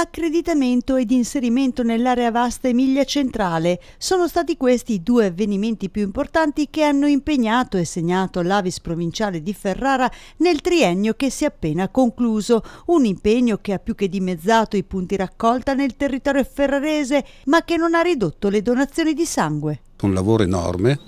Accreditamento ed inserimento nell'area vasta Emilia Centrale sono stati questi i due avvenimenti più importanti che hanno impegnato e segnato l'Avis provinciale di Ferrara nel triennio che si è appena concluso, un impegno che ha più che dimezzato i punti raccolta nel territorio ferrarese ma che non ha ridotto le donazioni di sangue. Un lavoro enorme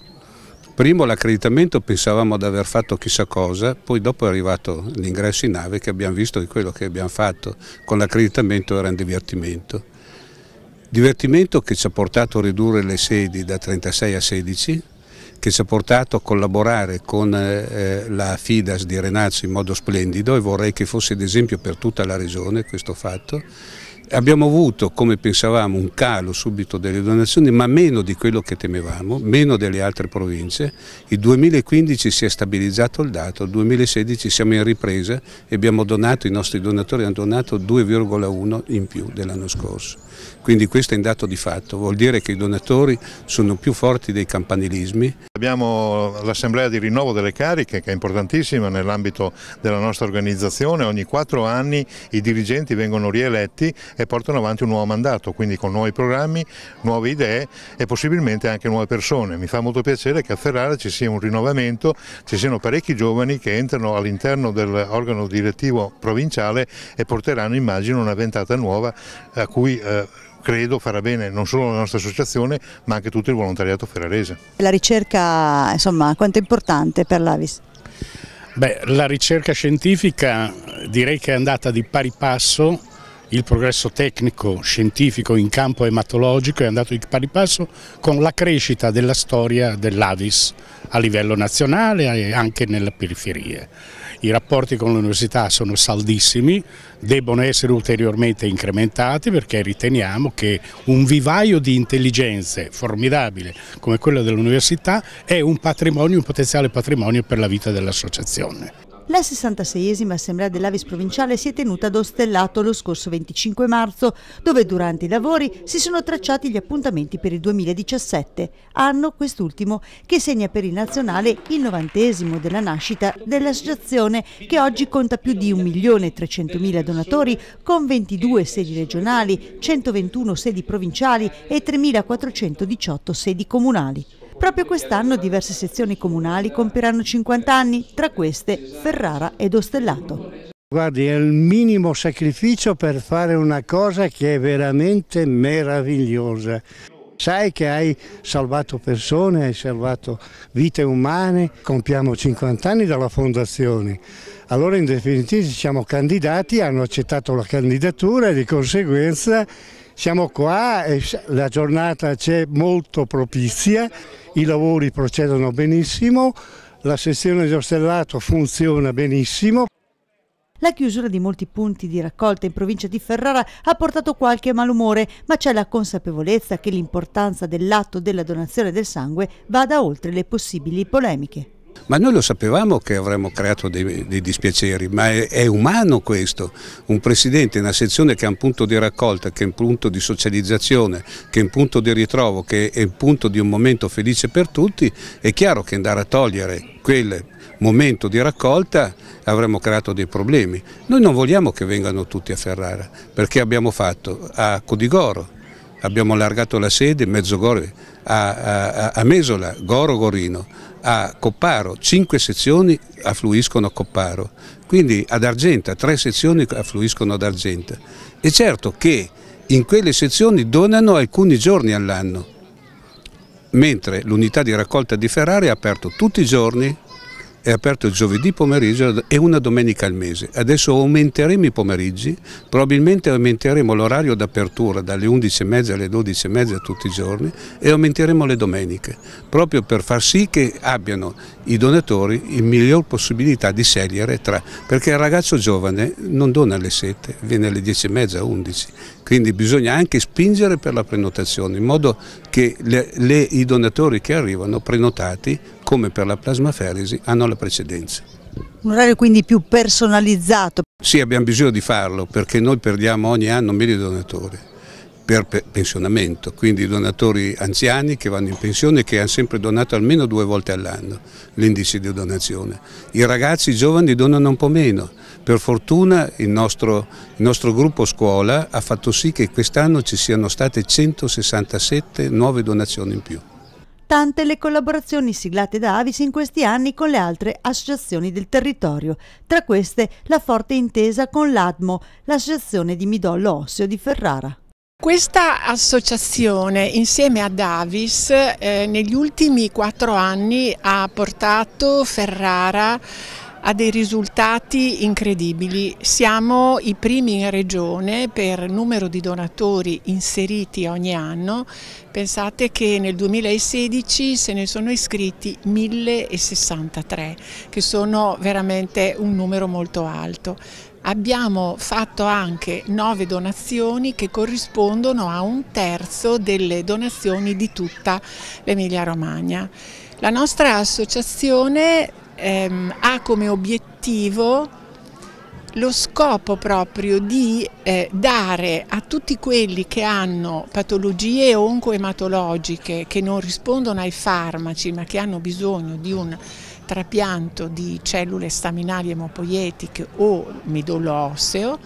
Primo l'accreditamento pensavamo di aver fatto chissà cosa, poi dopo è arrivato l'ingresso in nave che abbiamo visto che quello che abbiamo fatto. Con l'accreditamento era un divertimento. Divertimento che ci ha portato a ridurre le sedi da 36 a 16, che ci ha portato a collaborare con eh, eh la FIDAS di Renazzo in modo splendido e vorrei che fosse d'esempio per tutta la regione questo fatto abbiamo avuto, come pensavamo, un calo subito delle donazioni, ma meno di quello che temevamo, meno delle altre province. Il 2015 si è stabilizzato il dato, il 2016 siamo in ripresa e abbiamo donato, i nostri donatori hanno donato 2,1 in più dell'anno scorso. Quindi questo è un dato di fatto, vuol dire che i donatori sono più forti dei campanilismi. Abbiamo l'assemblea di rinnovo delle cariche che è importantissima nell'ambito della nostra organizzazione, ogni quattro anni i dirigenti vengono rieletti e portano avanti un nuovo mandato, quindi con nuovi programmi, nuove idee e possibilmente anche nuove persone. Mi fa molto piacere che a Ferrara ci sia un rinnovamento, ci siano parecchi giovani che entrano all'interno dell'organo direttivo provinciale e porteranno immagino una ventata nuova a cui eh, credo farà bene non solo la nostra associazione ma anche tutto il volontariato ferrarese. La ricerca insomma quanto è importante per l'Avis? Beh, la ricerca scientifica direi che è andata di pari passo, il progresso tecnico scientifico in campo ematologico è andato di pari passo con la crescita della storia dell'Avis a livello nazionale e anche nelle periferie i rapporti con l'università sono saldissimi, debbono essere ulteriormente incrementati perché riteniamo che un vivaio di intelligenze formidabile come quello dell'università è un patrimonio, un potenziale patrimonio per la vita dell'associazione. La 66esima assemblea dell'Avis provinciale si è tenuta ad Ostellato lo scorso 25 marzo, dove durante i lavori si sono tracciati gli appuntamenti per il 2017, anno quest'ultimo che segna per il nazionale il novantesimo della nascita dell'associazione che oggi conta più di 1.300.000 donatori con 22 sedi regionali, 121 sedi provinciali e 3.418 sedi comunali. Proprio quest'anno diverse sezioni comunali compiranno 50 anni, tra queste Ferrara ed Ostellato. Guardi, è il minimo sacrificio per fare una cosa che è veramente meravigliosa. Sai che hai salvato persone, hai salvato vite umane, compiamo 50 anni dalla fondazione. Allora in definitiva ci siamo candidati, hanno accettato la candidatura e di conseguenza siamo qua, la giornata c'è molto propizia, i lavori procedono benissimo, la sezione di Ostellato funziona benissimo. La chiusura di molti punti di raccolta in provincia di Ferrara ha portato qualche malumore, ma c'è la consapevolezza che l'importanza dell'atto della donazione del sangue vada oltre le possibili polemiche. Ma noi lo sapevamo che avremmo creato dei, dei dispiaceri, ma è, è, umano questo. Un presidente in una sezione che ha un punto di raccolta, che è un punto di socializzazione, che è un punto di ritrovo, che è un punto di un momento felice per tutti, è chiaro che andare a togliere quel momento di raccolta avremmo creato dei problemi. Noi non vogliamo che vengano tutti a Ferrara, perché abbiamo fatto a Codigoro abbiamo allargato la sede a, a, a Mesola, Goro Gorino, a Copparo, cinque sezioni affluiscono a Copparo, quindi ad Argenta, tre sezioni affluiscono ad Argenta. E certo che in quelle sezioni donano alcuni giorni all'anno, mentre l'unità di raccolta di Ferrari è aperto tutti i giorni è aperto giovedì pomeriggio e una domenica al mese. Adesso aumenteremo i pomeriggi, probabilmente aumenteremo l'orario d'apertura dalle 11.30 alle 12.30 tutti i giorni e aumenteremo le domeniche, proprio per far sì che abbiano i donatori la miglior possibilità di scegliere tra, perché il ragazzo giovane non dona alle 7, viene alle 10.30, 11, quindi bisogna anche spingere per la prenotazione in modo che le, le, i donatori che arrivano prenotati, come per la plasmaferesi, hanno la precedenza. Un orario quindi più personalizzato? Sì, abbiamo bisogno di farlo perché noi perdiamo ogni anno mille donatori per pensionamento, quindi donatori anziani che vanno in pensione e che hanno sempre donato almeno due volte all'anno l'indice di donazione. I ragazzi i giovani donano un po' meno, per fortuna il nostro, il nostro gruppo scuola ha fatto sì che quest'anno ci siano state 167 nuove donazioni in più. Tante le collaborazioni siglate da Avis in questi anni con le altre associazioni del territorio, tra queste la forte intesa con l'ADMO, l'associazione di midollo osseo di Ferrara. Questa associazione insieme a Davis eh, negli ultimi quattro anni ha portato Ferrara a dei risultati incredibili. Siamo i primi in regione per numero di donatori inseriti ogni anno. Pensate che nel 2016 se ne sono iscritti 1063, che sono veramente un numero molto alto. Abbiamo fatto anche nove donazioni che corrispondono a un terzo delle donazioni di tutta l'Emilia Romagna. La nostra associazione ehm, ha come obiettivo lo scopo proprio di eh, dare a tutti quelli che hanno patologie oncoematologiche che non rispondono ai farmaci ma che hanno bisogno di un trapianto di cellule staminali emopoietiche o midollo osseo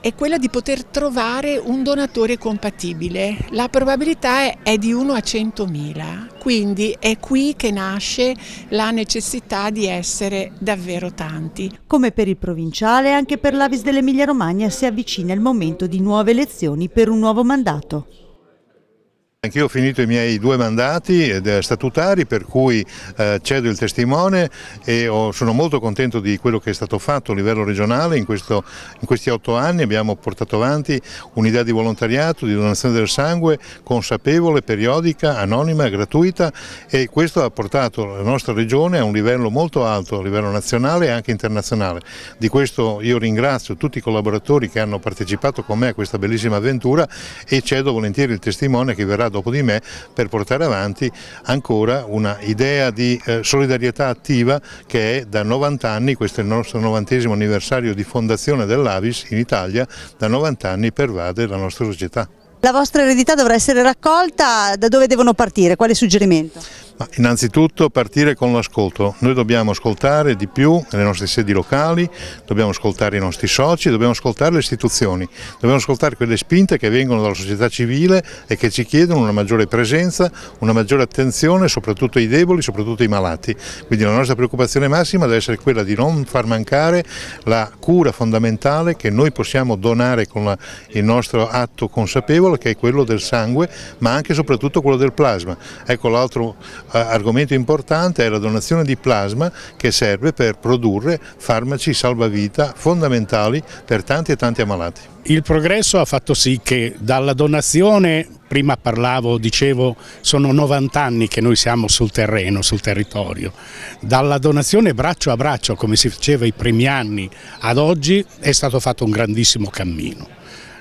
è quella di poter trovare un donatore compatibile. La probabilità è di 1 a 100.000, quindi è qui che nasce la necessità di essere davvero tanti. Come per il provinciale, anche per l'Avis dell'Emilia Romagna si avvicina il momento di nuove elezioni per un nuovo mandato. Anch'io ho finito i miei due mandati statutari per cui eh, cedo il testimone e sono molto contento di quello che è stato fatto a livello regionale in, questo, in questi otto anni abbiamo portato avanti un'idea di volontariato, di donazione del sangue consapevole, periodica, anonima, gratuita e questo ha portato la nostra regione a un livello molto alto a livello nazionale e anche internazionale. Di questo io ringrazio tutti i collaboratori che hanno partecipato con me a questa bellissima avventura e cedo volentieri il testimone che verrà dopo di me per portare avanti ancora una idea di eh, solidarietà attiva che è da 90 anni, questo è il nostro 90 anniversario di fondazione dell'Avis in Italia, da 90 anni pervade la nostra società. La vostra eredità dovrà essere raccolta, da dove devono partire? Quale suggerimento? Ma innanzitutto partire con l'ascolto, noi dobbiamo ascoltare di più le nostre sedi locali, dobbiamo ascoltare i nostri soci, dobbiamo ascoltare le istituzioni, dobbiamo ascoltare quelle spinte che vengono dalla società civile e che ci chiedono una maggiore presenza, una maggiore attenzione soprattutto ai deboli, soprattutto ai malati. Quindi la nostra preoccupazione massima deve essere quella di non far mancare la cura fondamentale che noi possiamo donare con la, il nostro atto consapevole che è quello del sangue ma anche e soprattutto quello del plasma. Ecco l'altro argomento importante è la donazione di plasma che serve per produrre farmaci salvavita fondamentali per tanti e tanti ammalati. Il progresso ha fatto sì che dalla donazione, prima parlavo, dicevo, sono 90 anni che noi siamo sul terreno, sul territorio, dalla donazione braccio a braccio come si faceva i primi anni ad oggi è stato fatto un grandissimo cammino.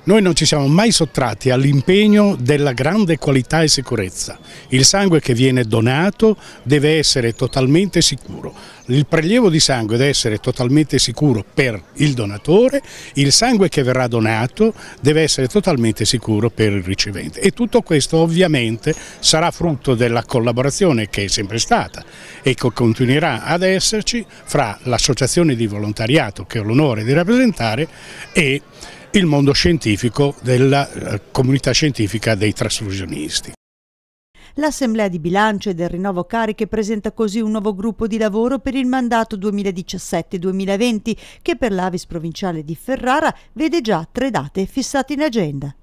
Noi non ci siamo mai sottratti all'impegno della grande qualità e sicurezza. Il sangue che viene donato deve essere totalmente sicuro. Il prelievo di sangue deve essere totalmente sicuro per il donatore, il sangue che verrà donato deve essere totalmente sicuro per il ricevente e tutto questo ovviamente sarà frutto della collaborazione che è sempre stata e che continuerà ad esserci fra l'associazione di volontariato che ho l'onore di rappresentare e il mondo scientifico della eh, comunità scientifica dei trasfusionisti. L'Assemblea di bilancio e del rinnovo cariche presenta così un nuovo gruppo di lavoro per il mandato 2017-2020 che per l'Avis provinciale di Ferrara vede già tre date fissate in agenda.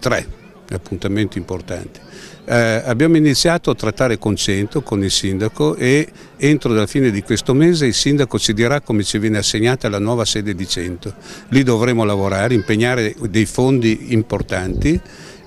Tre appuntamenti importanti. Eh, abbiamo iniziato a trattare con 100, con il sindaco e entro la fine di questo mese il sindaco ci dirà come ci viene assegnata la nuova sede di 100. Lì dovremo lavorare, impegnare dei fondi importanti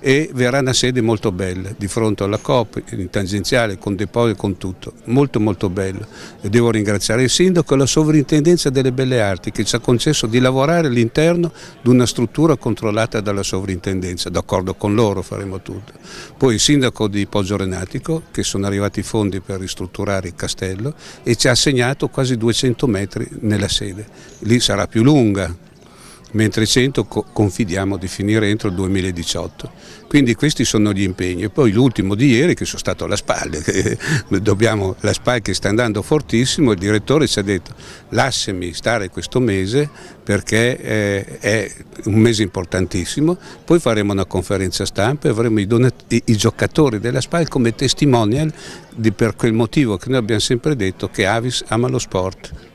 e verrà una sede molto bella di fronte alla COP, in tangenziale, con deposito, con tutto, molto molto bella. E devo ringraziare il sindaco e la sovrintendenza delle belle arti che ci ha concesso di lavorare all'interno di una struttura controllata dalla sovrintendenza, d'accordo con loro faremo tutto. Poi il sindaco di Poggio Renatico, che sono arrivati i fondi per ristrutturare il castello e ci ha assegnato quasi 200 metri nella sede, lì sarà più lunga mentre 100 confidiamo di finire entro il 2018. Quindi questi sono gli impegni. E poi l'ultimo di ieri che sono stato alla SPAL, dobbiamo, la spalle che sta andando fortissimo, il direttore ci ha detto lasciami stare questo mese perché eh, è un mese importantissimo, poi faremo una conferenza stampa e avremo i, i, i giocatori della spalle come testimonial di, per quel motivo che noi abbiamo sempre detto che Avis ama lo sport.